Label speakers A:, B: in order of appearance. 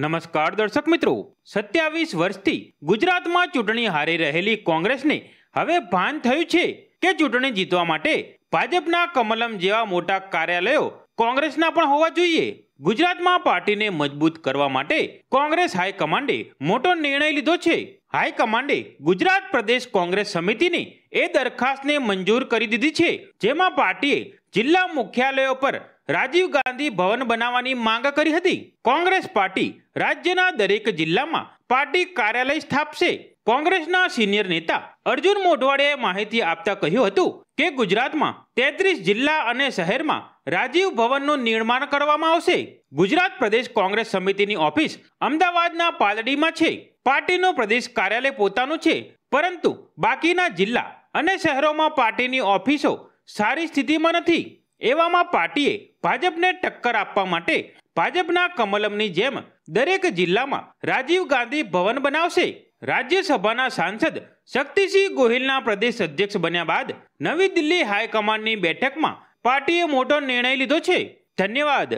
A: નમસ્કાર દર્શક મિત્રો સત્યાવીસ વર્ષથી ગુજરાતમાં ચૂંટણી હારી રહેલી કોંગ્રેસને હવે ભાન થયું છે કે ચૂંટણી જીતવા માટે ભાજપના કમલમ જેવા મોટા કાર્યાલયો કોંગ્રેસના પણ હોવા જોઈએ ગુજરાતમાં પાર્ટીને મજબૂત કરવા માટે કોંગ્રેસ હાઈકમાન્ડે મોટો નિર્ણય લીધો છે હાઈકમાન્ડે ગુજરાત પ્રદેશ કોંગ્રેસ સમિતિને એ દરખાસ્તને મંજૂર કરી દીધી છે જેમાં પાર્ટીએ જિલ્લા મુખ્યાલયો પર રાજીવ ગાંધી ભવન બનાવવાની માંગ કરી હતી કોંગ્રેસ પાર્ટી રાજ્યના દરેક જિલ્લામાં પાર્ટી કાર્યાલય સ્થાપશે કોંગ્રેસના સિનિયર નેતા અર્જુન મોઢવાડે માહિતી આપતા કહ્યું હતું કે ગુજરાતમાં તેત્રીસ જિલ્લા અને શહેરમાં રાજીવ ભવનનું નિર્માણ કરવામાં આવશે ગુજરાત પ્રદેશ કોંગ્રેસ સમિતિની ઓફિસ અમદાવાદના પાલડીમાં છે પાર્ટીનું પ્રદેશ કાર્યાલય પોતાનું છે પરંતુ બાકીના જિલ્લા અને શહેરોમાં પાર્ટીની ઓફિસો સારી સ્થિતિમાં નથી એવામાં પાર્ટીએ ભાજપને ટક્કર આપવા માટે ભાજપના કમલમની જેમ દરેક જિલ્લામાં રાજીવ ગાંધી ભવન બનાવશે રાજ્યસભાના સાંસદ શક્તિસિંહ ગોહિલના પ્રદેશ અધ્યક્ષ બન્યા બાદ નવી દિલ્હી હાઈકમાન્ડની બેઠકમાં પાર્ટીએ મોટો નિર્ણય લીધો છે ધન્યવાદ